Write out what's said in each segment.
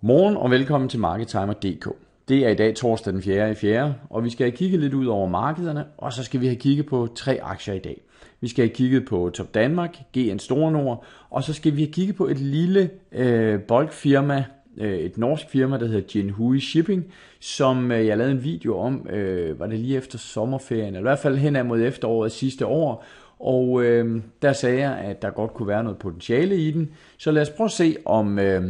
Godmorgen og velkommen til MarketTimer.dk. Det er i dag torsdag den 4. i 4. og vi skal have kigget lidt ud over markederne, og så skal vi have kigget på tre aktier i dag. Vi skal have kigget på Top Danmark, GN Store Nord, og så skal vi have kigget på et lille øh, bolkfirma, øh, et norsk firma, der hedder Jinhui Shipping, som øh, jeg lavede en video om, øh, var det lige efter sommerferien, eller i hvert fald hen mod efteråret sidste år, og øh, der sagde jeg, at der godt kunne være noget potentiale i den, så lad os prøve at se, om... Øh,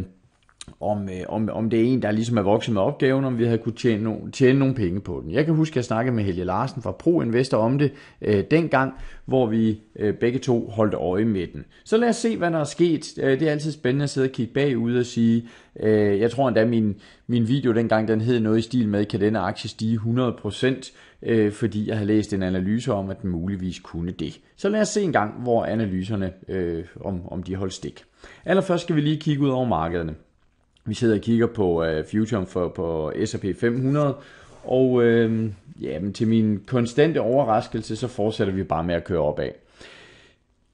om, øh, om, om det er en, der ligesom er vokset med opgaven, om vi havde kunne tjene, no, tjene nogle penge på den. Jeg kan huske, at jeg snakkede med Helge Larsen fra Pro Investor om det øh, dengang, hvor vi øh, begge to holdt øje med den. Så lad os se, hvad der er sket. Øh, det er altid spændende at sidde og kigge bagud og sige, øh, jeg tror endda, min, min video dengang, den hed noget i stil med, kan denne aktie stige 100%, øh, fordi jeg havde læst en analyse om, at den muligvis kunne det. Så lad os se en gang, hvor analyserne, øh, om, om de holdt stik. Allerførst skal vi lige kigge ud over markederne. Vi sidder og kigger på uh, Future for, på S&P 500, og øh, jamen, til min konstante overraskelse, så fortsætter vi bare med at køre opad.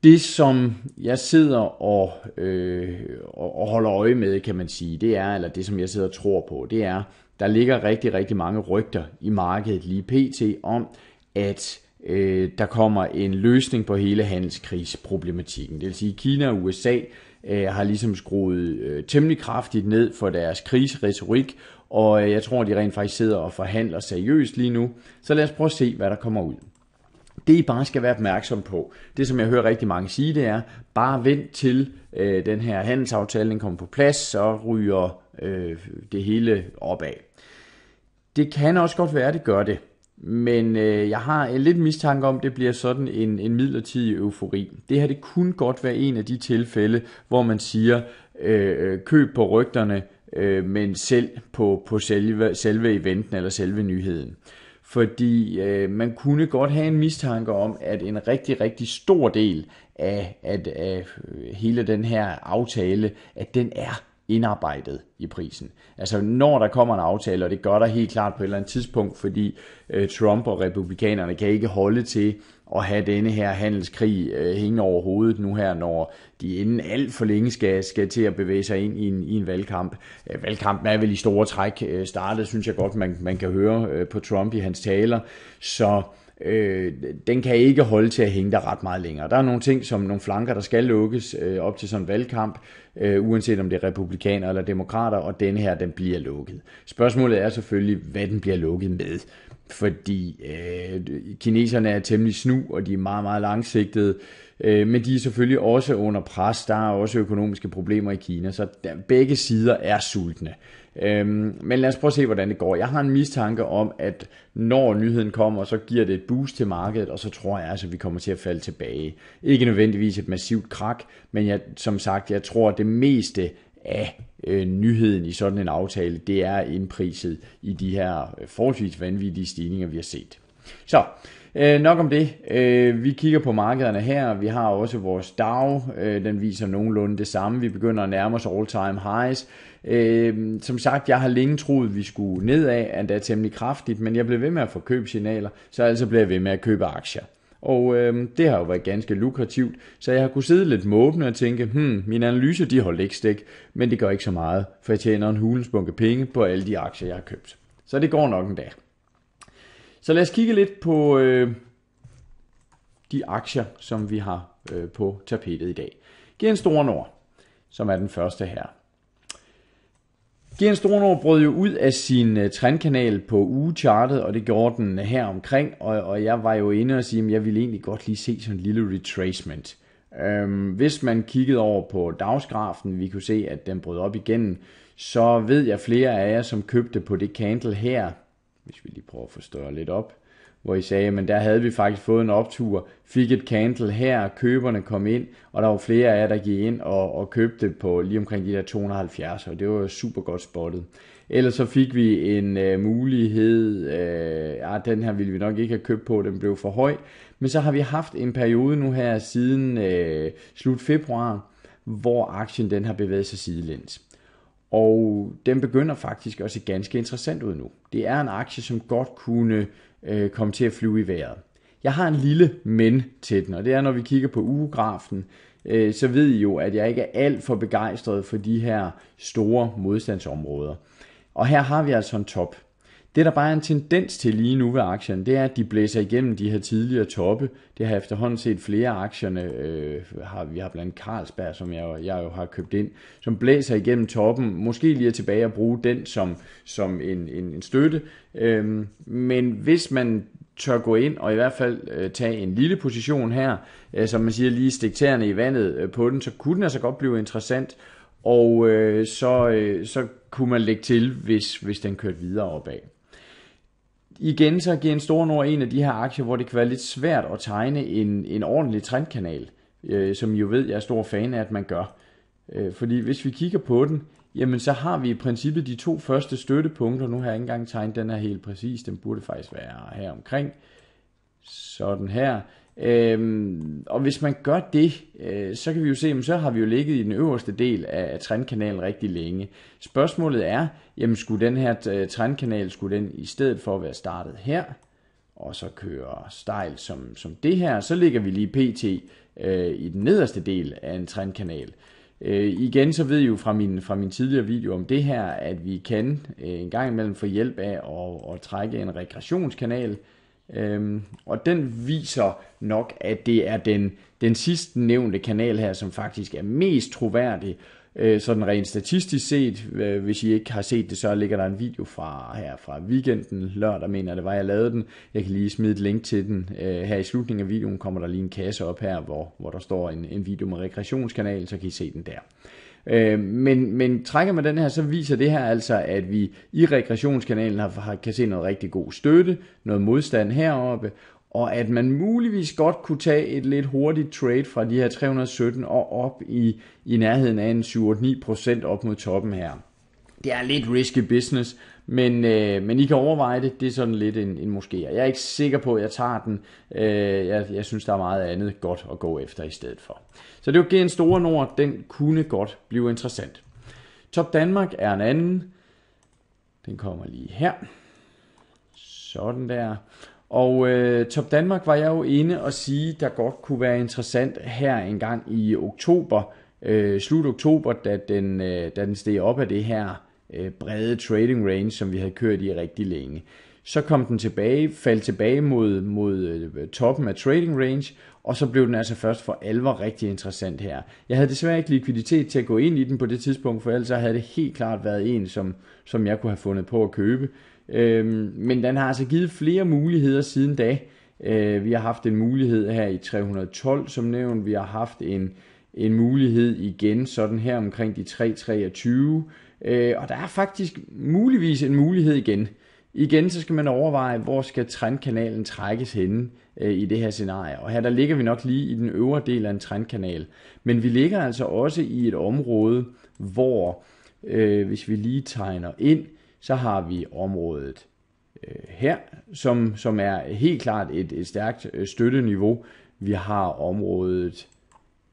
Det, som jeg sidder og, øh, og holder øje med, kan man sige, det er, eller det, som jeg sidder og tror på, det er, der ligger rigtig, rigtig mange rygter i markedet lige pt. om, at øh, der kommer en løsning på hele handelskrigsproblematikken. Det vil sige, Kina og USA øh, har ligesom skruet øh, temmelig kraftigt ned for deres krigsretorik, og øh, jeg tror, de rent faktisk sidder og forhandler seriøst lige nu. Så lad os prøve at se, hvad der kommer ud. Det I bare skal være opmærksom på, det som jeg hører rigtig mange sige, det er, bare vent til øh, den her handelsaftale den kommer på plads, så ryger øh, det hele opad. Det kan også godt være, at det gør det. Men øh, jeg har en lidt mistanke om, det bliver sådan en, en midlertidig eufori. Det her det kunne godt være en af de tilfælde, hvor man siger, øh, øh køb på rygterne, øh, men selv på, på selve, selve eventen eller selve nyheden. Fordi øh, man kunne godt have en mistanke om, at en rigtig, rigtig stor del af, at, af øh, hele den her aftale, at den er indarbejdet i prisen. Altså når der kommer en aftale, og det gør der helt klart på et eller andet tidspunkt, fordi øh, Trump og republikanerne kan ikke holde til at have denne her handelskrig øh, hængende over hovedet nu her, når de inden alt for længe skal, skal til at bevæge sig ind i en, i en valgkamp. Øh, valgkampen er vel i store træk øh, startet, synes jeg godt, man, man kan høre øh, på Trump i hans taler. Så øh, den kan ikke holde til at hænge der ret meget længere. Der er nogle ting, som nogle flanker, der skal lukkes øh, op til sådan en valgkamp, øh, uanset om det er republikaner eller demokrater, og den her, den bliver lukket. Spørgsmålet er selvfølgelig, hvad den bliver lukket med fordi øh, kineserne er temmelig snu, og de er meget, meget langsigtede. Øh, men de er selvfølgelig også under pres. Der er også økonomiske problemer i Kina, så der, begge sider er sultne. Øh, men lad os prøve at se, hvordan det går. Jeg har en mistanke om, at når nyheden kommer, så giver det et boost til markedet, og så tror jeg altså, at vi kommer til at falde tilbage. Ikke nødvendigvis et massivt krak, men jeg, som sagt, jeg tror, at det meste af øh, nyheden i sådan en aftale, det er indpriset i de her øh, forholdsvis vanvittige stigninger, vi har set. Så, øh, nok om det. Øh, vi kigger på markederne her. Vi har også vores DAO. Øh, den viser nogenlunde det samme. Vi begynder at nærme os all-time highs. Øh, som sagt, jeg har længe troet, vi skulle nedad, endda temmelig kraftigt, men jeg blev ved med at få købsignaler, så altså blev jeg ved med at købe aktier og øh, det har jo været ganske lukrativt, så jeg har kunnet sidde lidt måbende og tænke, hmm, min analyse de holdt ikke stik, men det gør ikke så meget, for jeg tjener en hulens bunke penge på alle de aktier, jeg har købt. Så det går nok en dag. Så lad os kigge lidt på øh, de aktier, som vi har øh, på tapetet i dag. Gen Store stor nord, som er den første her. Gian Storenor brød jo ud af sin øh, trendkanal på ugechartet, og det gjorde den øh, her omkring, og, og jeg var jo inde og sige, at jeg ville egentlig godt lige se sådan en lille retracement. Øhm, hvis man kiggede over på dagsgrafen, vi kunne se, at den brød op igen, så ved jeg flere af jer, som købte på det candle her, hvis vi lige prøver at få større lidt op, hvor I sagde, men der havde vi faktisk fået en optur, fik et candle her, køberne kom ind, og der var flere af jer, der gik ind og, og købte på lige omkring de der 270, og det var super godt spottet. Ellers så fik vi en øh, mulighed, øh, ja, ah, den her ville vi nok ikke have købt på, den blev for høj, men så har vi haft en periode nu her siden øh, slut februar, hvor aktien den har bevæget sig sidelæns. Og den begynder faktisk også ganske interessant ud nu. Det er en aktie, som godt kunne øh, komme til at flyve i vejret. Jeg har en lille men til den, og det er, når vi kigger på ugegrafen, øh, så ved I jo, at jeg ikke er alt for begejstret for de her store modstandsområder. Og her har vi altså en top. Det, der bare er en tendens til lige nu ved aktierne, det er, at de blæser igennem de her tidligere toppe. Det har efterhånden set flere af aktierne. Øh, har, vi har blandt Carlsberg, som jeg, jeg jo har købt ind, som blæser igennem toppen. Måske lige er tilbage og bruge den som, som en, en, en støtte. Øh, men hvis man tør gå ind og i hvert fald øh, tage en lille position her, øh, som man siger lige stikterende i vandet øh, på den, så kunne den altså godt blive interessant, og øh, så, øh, så kunne man lægge til, hvis, hvis den kørte videre opad igen så giver en stor nord en af de her aktier, hvor det kan være lidt svært at tegne en, en ordentlig trendkanal, øh, som jo ved, jeg er stor fan af, at man gør. Øh, fordi hvis vi kigger på den, jamen så har vi i princippet de to første støttepunkter. Nu har jeg ikke engang tegnet den her helt præcis. Den burde faktisk være her omkring. Sådan her. Øhm, og hvis man gør det, øh, så kan vi jo se, jamen, så har vi jo ligget i den øverste del af, trendkanalen rigtig længe. Spørgsmålet er, jamen skulle den her øh, trendkanal, skulle den i stedet for at være startet her, og så køre stejl som, som det her, så ligger vi lige pt. Øh, i den nederste del af en trendkanal. Øh, igen så ved I jo fra min, fra min tidligere video om det her, at vi kan øh, en gang imellem få hjælp af at, at trække en regressionskanal, Øhm, og den viser nok, at det er den, den sidste nævnte kanal her, som faktisk er mest troværdig, øh, sådan rent statistisk set. Øh, hvis I ikke har set det, så ligger der en video fra her fra weekenden, lørdag mener det var, jeg lavede den. Jeg kan lige smide et link til den. Øh, her i slutningen af videoen kommer der lige en kasse op her, hvor, hvor der står en, en video med rekreationskanal, så kan I se den der. Øh, men, men trækker man den her, så viser det her altså, at vi i regressionskanalen har, har, kan se noget rigtig god støtte, noget modstand heroppe, og at man muligvis godt kunne tage et lidt hurtigt trade fra de her 317 og op i, i nærheden af en 7-9% op mod toppen her det er lidt risky business, men, øh, men I kan overveje det. Det er sådan lidt en, en måske. Jeg er ikke sikker på, at jeg tager den. Øh, jeg, jeg synes, der er meget andet godt at gå efter i stedet for. Så det jo en store nord. Den kunne godt blive interessant. Top Danmark er en anden. Den kommer lige her. Sådan der. Og øh, Top Danmark var jeg jo inde og sige, der godt kunne være interessant her engang i oktober, øh, slut oktober, da den, øh, da den steg op af det her øh, brede trading range, som vi havde kørt i rigtig længe. Så kom den tilbage, faldt tilbage mod, mod øh, toppen af trading range, og så blev den altså først for alvor rigtig interessant her. Jeg havde desværre ikke likviditet til at gå ind i den på det tidspunkt, for ellers havde det helt klart været en, som, som jeg kunne have fundet på at købe. Øhm, men den har altså givet flere muligheder siden da. Øh, vi har haft en mulighed her i 312, som nævnt. Vi har haft en, en mulighed igen, sådan her omkring de 323. Øh, og der er faktisk muligvis en mulighed igen. Igen så skal man overveje, hvor skal trendkanalen trækkes henne øh, i det her scenarie. Og her der ligger vi nok lige i den øvre del af en trendkanal. Men vi ligger altså også i et område, hvor øh, hvis vi lige tegner ind, så har vi området øh, her, som, som er helt klart et, et stærkt øh, støtteniveau. Vi har området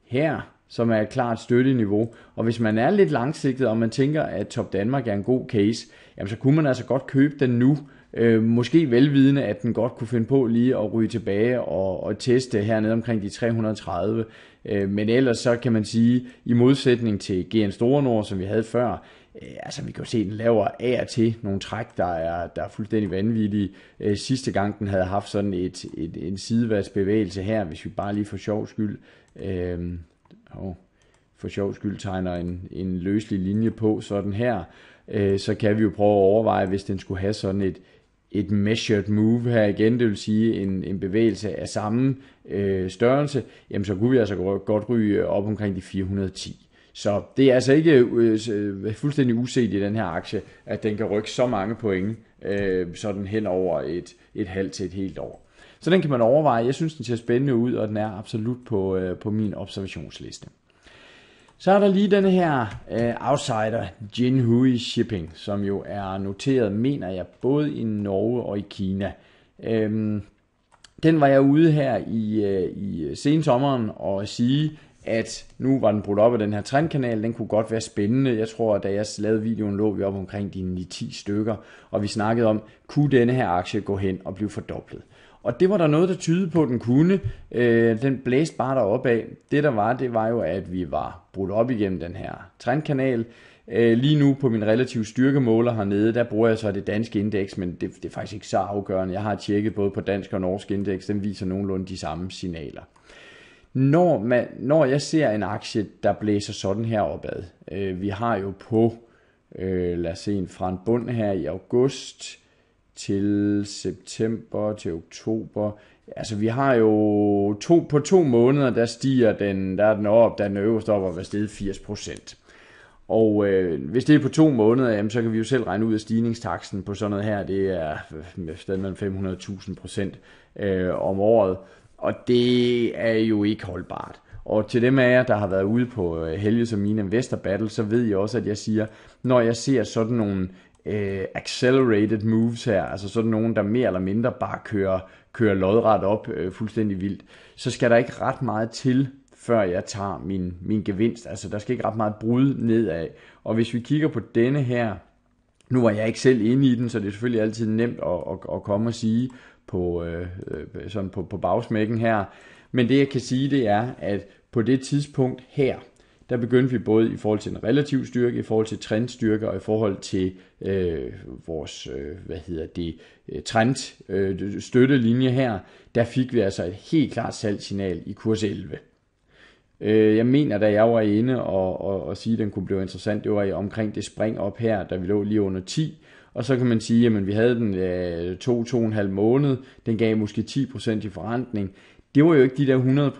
her, som er et klart støtteniveau. Og hvis man er lidt langsigtet, og man tænker, at Top Danmark er en god case, jamen så kunne man altså godt købe den nu, øh, måske velvidende, at den godt kunne finde på lige at ryge tilbage og, og teste hernede omkring de 330. Øh, men ellers så kan man sige, i modsætning til GN Store Nord, som vi havde før, øh, altså vi kan jo se, at den laver af og til nogle træk, der er, der er fuldstændig vanvittige. Øh, sidste gang den havde haft sådan et, et, en bevægelse her, hvis vi bare lige for sjov skyld... Øh, og for sjov skyld tegner en, en løslig linje på sådan her, øh, så kan vi jo prøve at overveje, hvis den skulle have sådan et, et measured move her igen, det vil sige en, en bevægelse af samme øh, størrelse, jamen så kunne vi altså godt ryge op omkring de 410. Så det er altså ikke øh, fuldstændig uset i den her aktie, at den kan rykke så mange point øh, sådan hen over et, et halvt til et helt år. Så den kan man overveje. Jeg synes, den ser spændende ud, og den er absolut på, øh, på min observationsliste. Så er der lige den her øh, outsider, Jinhui Shipping, som jo er noteret, mener jeg, både i Norge og i Kina. Øhm, den var jeg ude her i, øh, i sensommeren og sige, at nu var den brudt op af den her trendkanal, den kunne godt være spændende. Jeg tror, at da jeg lavede videoen, lå vi op omkring de 9-10 stykker, og vi snakkede om, kunne denne her aktie gå hen og blive fordoblet. Og det var der noget, der tydede på, at den kunne. Øh, den blæste bare derop af. Det der var, det var jo, at vi var brudt op igennem den her trendkanal. Øh, lige nu på min relative styrkemåler hernede, der bruger jeg så det danske indeks, men det, det er faktisk ikke så afgørende. Jeg har tjekket både på dansk og norsk indeks, den viser nogenlunde de samme signaler. Når, man, når jeg ser en aktie, der blæser sådan her opad, øh, vi har jo på, øh, lad os se en fra en bund her i august, til september, til oktober. Altså vi har jo to, på to måneder, der stiger den, der er den op, der er den øverste op og er steget 80 procent. Og øh, hvis det er på to måneder, jamen, så kan vi jo selv regne ud af stigningstaksen på sådan noget her. Det er øh, stadig mellem 500.000 procent øh, om året. Og det er jo ikke holdbart. Og til dem af jer, der har været ude på øh, Helges og mine Vesterbattle, så ved I også, at jeg siger, når jeg ser sådan nogle øh, accelerated moves her, altså sådan nogen, der mere eller mindre bare kører, kører lodret op øh, fuldstændig vildt, så skal der ikke ret meget til, før jeg tager min, min gevinst. Altså der skal ikke ret meget brud nedad. Og hvis vi kigger på denne her, nu var jeg ikke selv inde i den, så det er selvfølgelig altid nemt at, at, at komme og sige på, øh, øh sådan på, på bagsmækken her. Men det jeg kan sige, det er, at på det tidspunkt her, der begyndte vi både i forhold til en relativ styrke, i forhold til trendstyrke og i forhold til øh, vores, øh, hvad hedder det, øh, trend øh, støttelinje her, der fik vi altså et helt klart salgssignal i kurs 11. Øh, jeg mener, da jeg var inde og, og, og sige, at den kunne blive interessant, det var omkring det spring op her, da vi lå lige under 10, og så kan man sige, at vi havde den 2-2,5 øh, måned, den gav måske 10% i forrentning. Det var jo ikke de der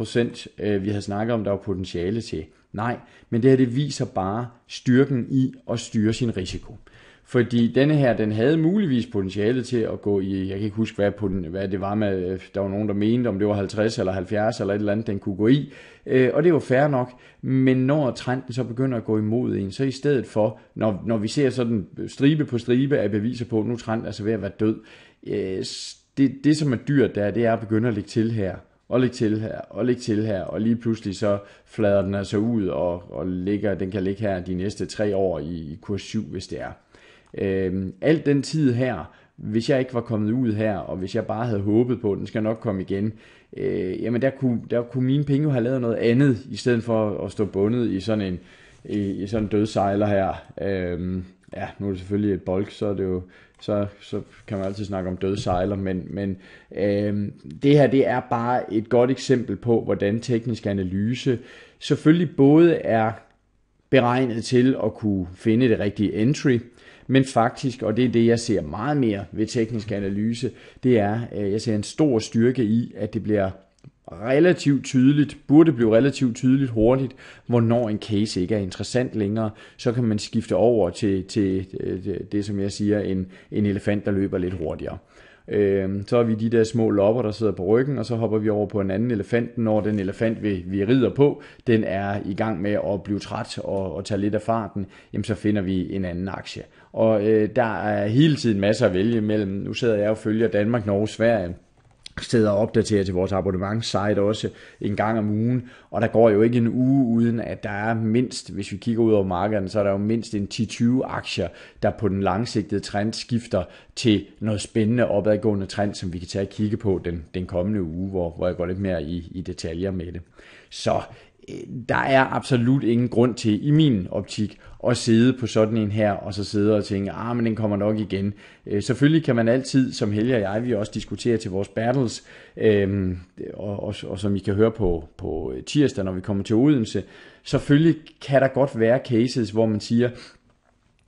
100%, øh, vi havde snakket om, der var potentiale til. Nej, men det her det viser bare styrken i at styre sin risiko. Fordi denne her, den havde muligvis potentiale til at gå i, jeg kan ikke huske, hvad, på den, hvad det var med, der var nogen, der mente, om det var 50 eller 70 eller et eller andet, den kunne gå i. Øh, og det var fair nok, men når trenden så begynder at gå imod en, så i stedet for, når, når vi ser sådan stribe på stribe af beviser på, at nu trenden er så altså ved at være død, øh, det, det som er dyrt der, det er at begynde at ligge til her og lægge til her, og lægge til her, og lige pludselig så flader den altså ud, og, og ligger, den kan ligge her de næste tre år i, i kurs 7, hvis det er. Øhm, alt den tid her, hvis jeg ikke var kommet ud her, og hvis jeg bare havde håbet på, at den skal nok komme igen, øh, jamen der kunne, der kunne mine penge jo have lavet noget andet, i stedet for at stå bundet i sådan en, i, i sådan en dødsejler her. Øhm, ja, nu er det selvfølgelig et bolk, så er det jo, så, så kan man altid snakke om døde sejler, men, men øh, det her, det er bare et godt eksempel på, hvordan teknisk analyse selvfølgelig både er beregnet til at kunne finde det rigtige entry, men faktisk, og det er det, jeg ser meget mere ved teknisk analyse, det er, øh, jeg ser en stor styrke i, at det bliver relativt tydeligt, burde blive relativt tydeligt hurtigt, hvornår en case ikke er interessant længere, så kan man skifte over til, til, øh, det, som jeg siger, en, en elefant, der løber lidt hurtigere. Øh, så har vi de der små lopper, der sidder på ryggen, og så hopper vi over på en anden elefant, når den elefant, vi, vi rider på, den er i gang med at blive træt og, og tage lidt af farten, jamen så finder vi en anden aktie. Og øh, der er hele tiden masser at vælge mellem. Nu sidder jeg og følger Danmark, Norge, Sverige, sidder og opdaterer til vores abonnementssite også en gang om ugen, og der går jo ikke en uge uden, at der er mindst, hvis vi kigger ud over markederne, så er der jo mindst en 10-20 aktier, der på den langsigtede trend skifter til noget spændende opadgående trend, som vi kan tage og kigge på den, den kommende uge, hvor, hvor jeg går lidt mere i, i detaljer med det. Så der er absolut ingen grund til, i min optik, at sidde på sådan en her, og så sidde og tænke, ah, men den kommer nok igen. Øh, selvfølgelig kan man altid, som Helge og jeg, vi også diskuterer til vores battles, øh, og, og, og som I kan høre på, på øh, tirsdag, når vi kommer til Odense, selvfølgelig kan der godt være cases, hvor man siger,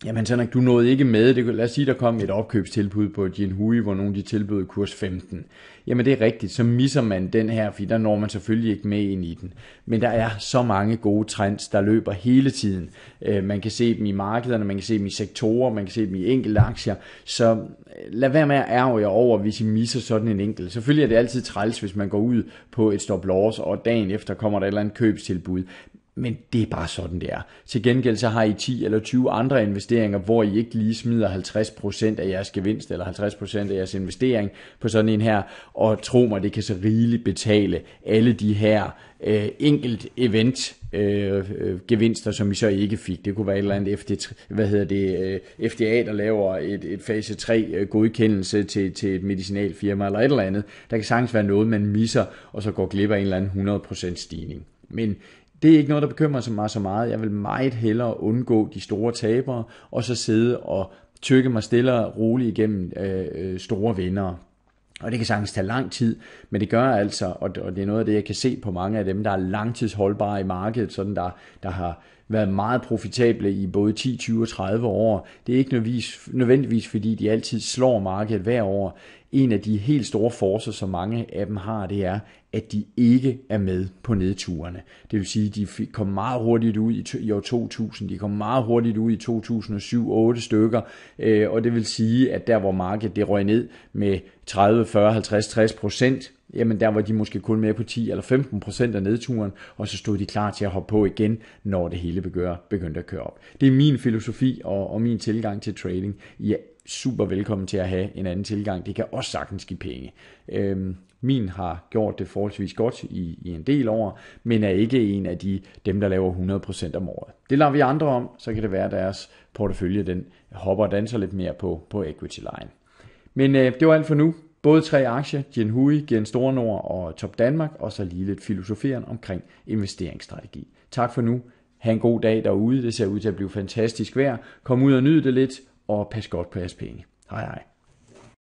Jamen Henrik, du nåede ikke med. Det, lad os sige, der kom et opkøbstilbud på Jin Hui, hvor nogen de tilbød kurs 15. Jamen det er rigtigt, så misser man den her, fordi der når man selvfølgelig ikke med ind i den. Men der er så mange gode trends, der løber hele tiden. Øh, man kan se dem i markederne, man kan se dem i sektorer, man kan se dem i enkelte aktier. Så øh, lad være med at ærge jer over, hvis I misser sådan en enkelt. Selvfølgelig er det altid træls, hvis man går ud på et stop loss, og dagen efter kommer der et eller andet købstilbud men det er bare sådan, det er. Til gengæld så har I 10 eller 20 andre investeringer, hvor I ikke lige smider 50% af jeres gevinst eller 50% af jeres investering på sådan en her, og tro mig, det kan så rigeligt betale alle de her øh, enkelt event øh, øh, gevinster, som I så ikke fik. Det kunne være et eller andet FD, hvad hedder det, øh, FDA, der laver et, et fase 3 øh, godkendelse til, til et medicinalfirma eller et eller andet. Der kan sagtens være noget, man misser, og så går glip af en eller anden 100% stigning. Men det er ikke noget, der bekymrer sig mig så meget. Jeg vil meget hellere undgå de store tabere, og så sidde og tykke mig stille og roligt igennem øh, øh store vinder. Og det kan sagtens tage lang tid, men det gør altså, og det er noget af det, jeg kan se på mange af dem, der er langtidsholdbare i markedet, sådan der, der har været meget profitable i både 10, 20 og 30 år. Det er ikke nødvendigvis, nødvendigvis fordi de altid slår markedet hver år. En af de helt store forser, som mange af dem har, det er, at de ikke er med på nedturene. Det vil sige, at de kom meget hurtigt ud i, år 2000, de kom meget hurtigt ud i 2007 8 stykker, øh, og det vil sige, at der hvor markedet det røg ned med 30, 40, 50, 60 procent, jamen der var de måske kun med på 10 eller 15 procent af nedturen, og så stod de klar til at hoppe på igen, når det hele begyndte at køre op. Det er min filosofi og, og min tilgang til trading. I er super velkommen til at have en anden tilgang. Det kan også sagtens give penge. Øhm, min har gjort det forholdsvis godt i, i en del år, men er ikke en af de dem, der laver 100% om året. Det lader vi andre om, så kan det være, at deres portefølje den hopper og danser lidt mere på, på equity line. Men øh, det var alt for nu. Både tre aktier, Genhui, Gen Store Nord og Top Danmark, og så lige lidt filosoferen omkring investeringsstrategi. Tak for nu. Ha' en god dag derude. Det ser ud til at blive fantastisk vejr. Kom ud og nyd det lidt, og pas godt på jeres penge. Hej hej.